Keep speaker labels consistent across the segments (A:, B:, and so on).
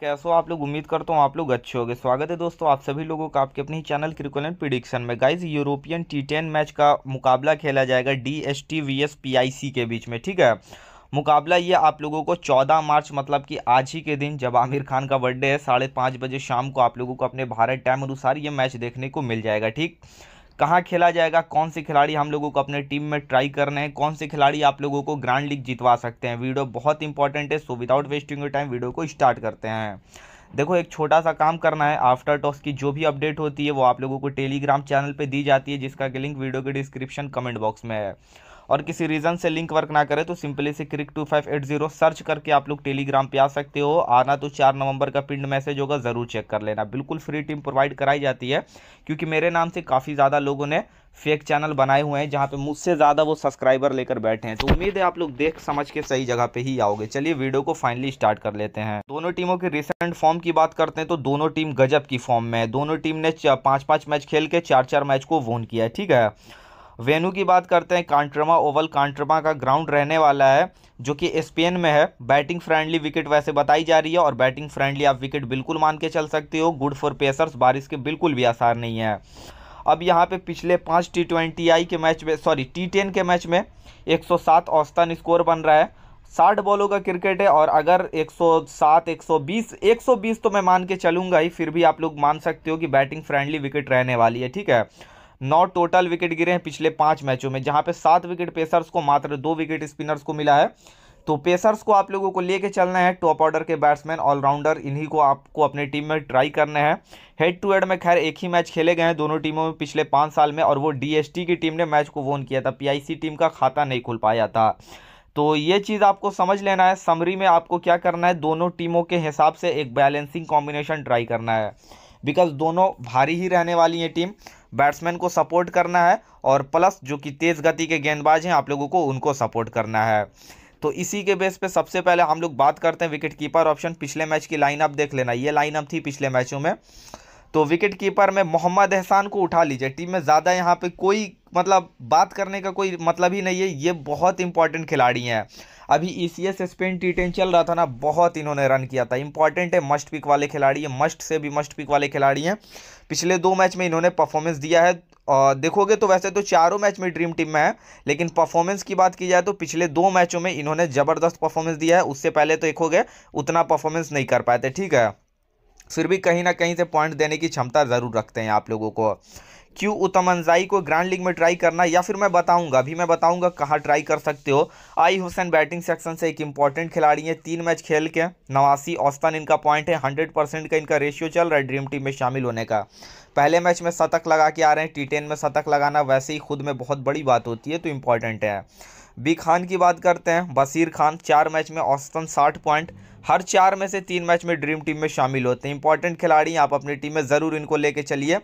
A: कैसे हो आप लोग उम्मीद करता हूँ आप लोग अच्छे होंगे स्वागत है दोस्तों आप सभी लोगों का आपके अपने ही चैनल क्रिकुलम प्रिडिक्शन में guys European T ten match का मुकाबला खेला जाएगा D S T V S P I C के बीच में ठीक है मुकाबला ये आप लोगों को 14 मार्च मतलब कि आज ही के दिन जब आमिर खान का बर्थडे है साढ़े पाँच बजे शाम को आप लोगों को अपने भारत टाइम अनुसार ये मैच देखने को मिल जाएगा ठीक कहाँ खेला जाएगा कौन से खिलाड़ी हम लोगों को अपने टीम में ट्राई करने हैं कौन से खिलाड़ी आप लोगों को ग्रांड लीग जितवा सकते हैं वीडियो बहुत इंपॉर्टेंट है so without wasting your time video को स्टार्ट करते हैं देखो एक छोटा सा काम करना है आफ्टर टॉस की जो भी अपडेट होती है वो आप लोगों को टेलीग्राम चैनल पे दी जाती है जिसका लिंक वीडियो के डिस्क्रिप्शन कमेंट बॉक्स में है और किसी रीज़न से लिंक वर्क ना करे तो सिंपली से crick two five eight zero search करके आप लोग टेलीग्राम पे आ सकते हो आना तो चार नवंबर का पिंड मैसेज होगा ज़रूर चेक कर लेना बिल्कुल फ्री टीम प्रोवाइड कराई जाती है क्योंकि मेरे नाम से काफ़ी ज़्यादा लोगों ने फेक चैनल बनाए हुए हैं जहाँ पे मुझसे ज़्यादा वो सब्सक्राइबर लेकर बैठे हैं तो उम्मीद है आप लोग देख समझ के सही जगह पे ही आओगे चलिए वीडियो को फाइनली स्टार्ट कर लेते हैं दोनों टीमों के रिसेंट फॉर्म की बात करते हैं तो दोनों टीम गजब की फॉर्म में है दोनों टीम ने पांच पांच मैच खेल के चार चार मैच को वोन किया है ठीक है वेन्यू की बात करते हैं कांट्रमा ओवल कांट्रमा का ग्राउंड रहने वाला है जो कि स्पेन में है बैटिंग फ्रेंडली विकेट वैसे बताई जा रही है और बैटिंग फ्रेंडली आप विकेट बिल्कुल मान के चल सकते हो गुड फॉर पेसर्स बारिश के बिल्कुल भी आसार नहीं है अब यहाँ पे पिछले पाँच टी ट्वेंटी आई के मैच में सॉरी टी टेन के मैच में 107 औसतन स्कोर बन रहा है साठ बॉलों का क्रिकेट है और अगर 107, 120, 120 तो मैं मान के चलूँगा ही फिर भी आप लोग मान सकते हो कि बैटिंग फ्रेंडली विकेट रहने वाली है ठीक है नौ टोटल विकेट गिरे हैं पिछले पाँच मैचों में जहाँ पे सात विकेट पेसर्स को मात्र दो विकेट स्पिनर्स को मिला है तो पेसर्स को आप लोगों को लेके चलना है टॉप ऑर्डर के बैट्समैन ऑलराउंडर इन्हीं को आपको अपने टीम में ट्राई करना है हेड टू हेड में खैर एक ही मैच खेले गए हैं दोनों टीमों में पिछले पाँच साल में और वो डी की टीम ने मैच को वोन किया था पी टीम का खाता नहीं खुल पाया था तो ये चीज़ आपको समझ लेना है समरी में आपको क्या करना है दोनों टीमों के हिसाब से एक बैलेंसिंग कॉम्बिनेशन ट्राई करना है बिकॉज दोनों भारी ही रहने वाली हैं टीम बैट्समैन को सपोर्ट करना है और प्लस जो कि तेज़ गति के गेंदबाज हैं आप लोगों को उनको सपोर्ट करना है तो इसी के बेस पे सबसे पहले हम लोग बात करते हैं विकेट कीपर ऑप्शन पिछले मैच की लाइनअप देख लेना ये लाइनअप थी पिछले मैचों में तो विकेट कीपर में मोहम्मद एहसान को उठा लीजिए टीम में ज़्यादा यहाँ पे कोई मतलब बात करने का कोई मतलब ही नहीं है ये बहुत इंपॉर्टेंट खिलाड़ी हैं अभी E C S Spain T ten चल रहा था ना बहुत इन्होंने रन किया था इंपॉर्टेंट है मस्ट पिक वाले खिलाड़ी हैं मस्ट से भी मस्ट पिक वाले खिलाड़ी हैं पिछले दो मैच में इन्होंने परफॉर्मेंस दिया है और देखोगे तो वैसे तो चारों मैच में ड्रीम टीम में है लेकिन परफॉर्मेंस की बात की जाए तो पिछले दो मैचों में इन्होंने ज़बरदस्त परफॉर्मेंस दिया है उससे पहले तो देखोगे उतना परफॉर्मेंस नहीं कर पाए थे ठीक है फिर भी कहीं ना कहीं से पॉइंट देने की क्षमता ज़रूर रखते हैं आप लोगों को क्यू उतमनजाई को ग्रैंड लीग में ट्राई करना या फिर मैं बताऊंगा अभी मैं बताऊंगा कहाँ ट्राई कर सकते हो आई हुसैन बैटिंग सेक्शन से एक इंपॉर्टेंट खिलाड़ी है तीन मैच खेल के नवासी औस्तन इनका पॉइंट है हंड्रेड परसेंट का इनका रेशियो चल रहा है ड्रीम टीम में शामिल होने का पहले मैच में शतक लगा के आ रहे हैं टी टेन में शतक लगाना वैसे ही खुद में बहुत बड़ी बात होती है तो इम्पॉर्टेंट है बी खान की बात करते हैं बसीर खान चार मैच में औसतन साठ पॉइंट हर चार में से तीन मैच में ड्रीम टीम में शामिल होते हैं इंपॉर्टेंट खिलाड़ी आप अपनी टीम में ज़रूर इनको लेके चलिए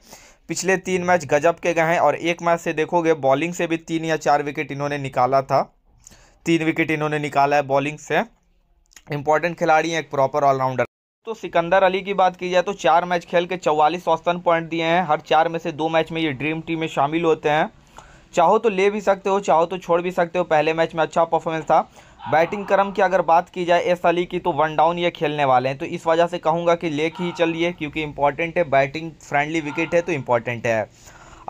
A: पिछले तीन मैच गजब के गए हैं और एक मैच से देखोगे बॉलिंग से भी तीन या चार विकेट इन्होंने निकाला था तीन विकेट इन्होंने निकाला है बॉलिंग से इंपॉर्टेंट खिलाड़ी हैं एक प्रॉपर ऑलराउंडर तो सिकंदर अली की बात की जाए तो चार मैच खेल के चौवालीस औसतन पॉइंट दिए हैं हर चार में से दो मैच में ये ड्रीम टीम में शामिल होते हैं चाहो तो ले भी सकते हो चाहो तो छोड़ भी सकते हो पहले मैच में अच्छा परफॉर्मेंस था बैटिंग क्रम की अगर बात की जाए एस अली की तो वन डाउन ये खेलने वाले हैं तो इस वजह से कहूँगा कि लेक ही चलिए क्योंकि इम्पॉर्टेंट है बैटिंग फ्रेंडली विकेट है तो इम्पॉर्टेंट है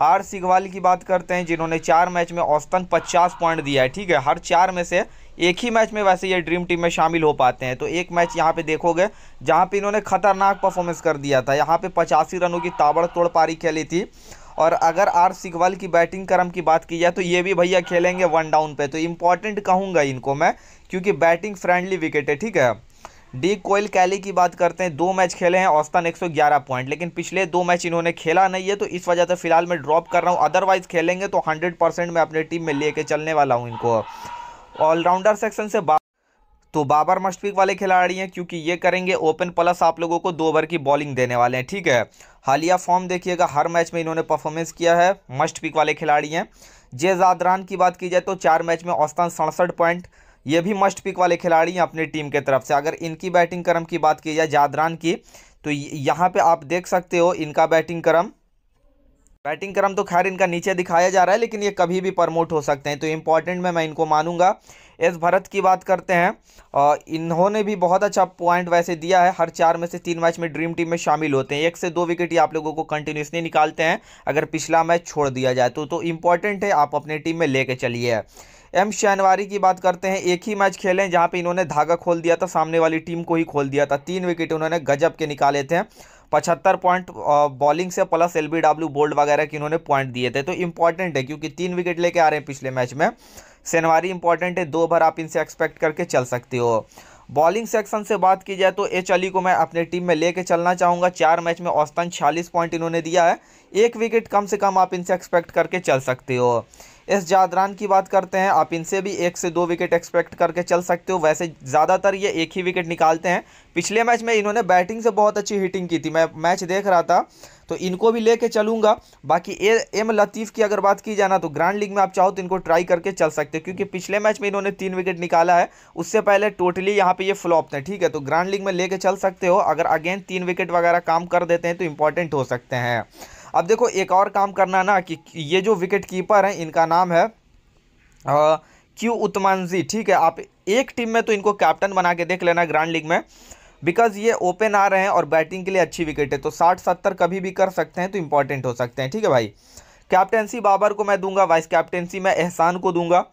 A: आर सिगवाल की बात करते हैं जिन्होंने चार मैच में औसतन 50 पॉइंट दिया है ठीक है हर चार में से एक ही मैच में वैसे ये ड्रीम टीम में शामिल हो पाते हैं तो एक मैच यहाँ पे देखोगे जहाँ पे इन्होंने खतरनाक परफॉर्मेंस कर दिया था यहाँ पे पचासी रनों की ताबड़तोड़ पारी खेली थी और अगर आर सिकवाल की बैटिंग क्रम की बात की जाए तो ये भी भैया खेलेंगे वन डाउन पे तो इम्पॉर्टेंट कहूँगा इनको मैं क्योंकि बैटिंग फ्रेंडली विकेट है ठीक है डी कोयल कैली की बात करते हैं दो मैच खेले हैं औसतन 111 पॉइंट लेकिन पिछले दो मैच इन्होंने खेला नहीं है तो इस वजह से फिलहाल मैं ड्रॉप कर रहा हूँ अदरवाइज खेलेंगे तो 100 परसेंट मैं अपने टीम में लेके चलने वाला हूँ इनको ऑलराउंडर सेक्शन से बा तो बाबर मशफीक वाले खिलाड़ी हैं क्योंकि ये करेंगे ओपन प्लस आप लोगों को दो ओवर की बॉलिंग देने वाले हैं ठीक है हालिया फॉर्म देखिएगा हर मैच में इन्होंने परफॉर्मेंस किया है मस्ट पिक वाले खिलाड़ी हैं जे जादरान की बात की जाए तो चार मैच में औसतन सड़सठ पॉइंट ये भी मस्ट पिक वाले खिलाड़ी हैं अपनी टीम के तरफ से अगर इनकी बैटिंग क्रम की बात की जाए जादरान की तो यहाँ पे आप देख सकते हो इनका बैटिंग क्रम बैटिंग क्रम तो खैर इनका नीचे दिखाया जा रहा है लेकिन ये कभी भी प्रमोट हो सकते हैं तो इम्पॉर्टेंट में मैं इनको मानूंगा एस भरत की बात करते हैं इन्होंने भी बहुत अच्छा पॉइंट वैसे दिया है हर चार में से तीन मैच में ड्रीम टीम में शामिल होते हैं एक से दो विकेट ही आप लोगों को कंटिन्यूसली निकालते हैं अगर पिछला मैच छोड़ दिया जाए तो तो इम्पॉर्टेंट है आप अपने टीम में लेके चलिए एम शनवारी की बात करते हैं एक ही मैच खेले जहाँ पर इन्होंने धागा खोल दिया था सामने वाली टीम को ही खोल दिया था तीन विकेट उन्होंने गजब के निकाले थे पचहत्तर पॉइंट बॉलिंग से plus L B W bowled वगैरह की इन्होंने पॉइंट दिए थे तो इंपॉर्टेंट है क्योंकि तीन विकेट लेके आ रहे हैं पिछले मैच में शनवारी इंपॉर्टेंट है दो बार आप इनसे एक्सपेक्ट करके चल सकते हो बॉलिंग सेक्शन से बात की जाए तो एच अली को मैं अपने टीम में लेके चलना चाहूँगा चार मैच में औसतन छियालीस पॉइंट इन्होंने दिया है एक विकेट कम से कम आप इनसे एक्सपेक्ट करके चल सकते हो एस जादरान की बात करते हैं आप इनसे भी एक से दो विकेट एक्सपेक्ट करके चल सकते हो वैसे ज़्यादातर ये एक ही विकेट निकालते हैं पिछले मैच में इन्होंने बैटिंग से बहुत अच्छी हिटिंग की थी मैं मैच देख रहा था तो इनको भी लेके चलूंगा बाकी ए एम लतीफ़ की अगर बात की जाना तो ग्रैंड लीग में आप चाहो तो इनको ट्राई करके चल सकते हो क्योंकि पिछले मैच में इन्होंने तीन विकेट निकाला है उससे पहले टोटली यहाँ पे ये फ्लॉप थे ठीक है तो ग्रैंड लीग में लेके चल सकते हो अगर अगेन तीन विकेट वगैरह काम कर देते हैं तो इंपॉर्टेंट हो सकते हैं अब देखो एक और काम करना ना कि ये जो विकेट कीपर हैं इनका नाम है आ, क्यू उत्मानजी ठीक है आप एक टीम में तो इनको कैप्टन बना के देख लेना ग्रैंड लीग में बिकॉज ये ओपन आ रहे हैं और बैटिंग के लिए अच्छी विकेट है तो साठ सत्तर कभी भी कर सकते हैं तो इंपॉर्टेंट हो सकते हैं ठीक है भाई कैप्टेंसी बाबर को मैं दूंगा वाइस कैप्टेंसी मैं एहसान को दूंगा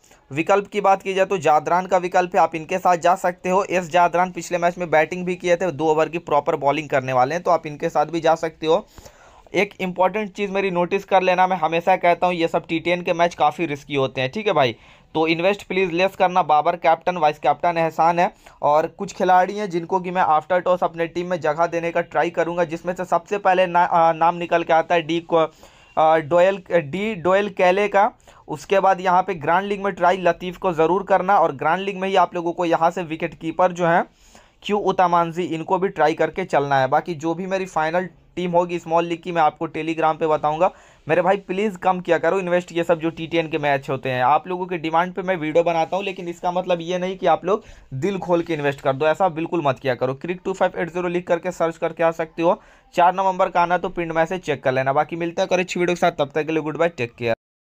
A: विकल्प की बात की जाए तो जादरान का विकल्प है आप इनके साथ जा सकते हो एस जादरान पिछले मैच में बैटिंग भी किए थे दो ओवर की प्रॉपर बॉलिंग करने वाले हैं तो आप इनके साथ भी जा सकते हो एक इंपॉर्टेंट चीज़ मेरी नोटिस कर लेना मैं हमेशा कहता हूँ ये सब टी के मैच काफ़ी रिस्की होते हैं ठीक है भाई तो इन्वेस्ट प्लीज़ लेस करना बाबर कैप्टन वाइस कैप्टन एहसान है और कुछ खिलाड़ी हैं जिनको कि मैं आफ्टर टॉस अपने टीम में जगह देने का ट्राई करूँगा जिसमें से सबसे पहले ना, आ, नाम निकल के आता है डी को डोयल डी डोयल कैले का उसके बाद यहाँ पे ग्रैंड लीग में ट्राई लतीफ़ को ज़रूर करना और ग्रैंड लीग में ही आप लोगों को यहाँ से विकेट कीपर जो हैं क्यू उतामानजी इनको भी ट्राई करके चलना है बाकी जो भी मेरी फाइनल टीम होगी स्मॉल लीग की मैं आपको टेलीग्राम पे बताऊंगा मेरे भाई प्लीज़ कम किया करो इन्वेस्ट ये सब जो टी के मैच होते हैं आप लोगों के डिमांड पे मैं वीडियो बनाता हूँ लेकिन इसका मतलब ये नहीं कि आप लोग दिल खोल के इन्वेस्ट कर दो ऐसा बिल्कुल मत किया करो crick two five eight zero लिख करके सर्च करके आ सकते हो चार नवंबर का आना तो पिंड मैसेज चेक कर लेना बाकी मिलता है करो अच्छी वीडियो के साथ तब तक के लिए गुड बाय टेक केयर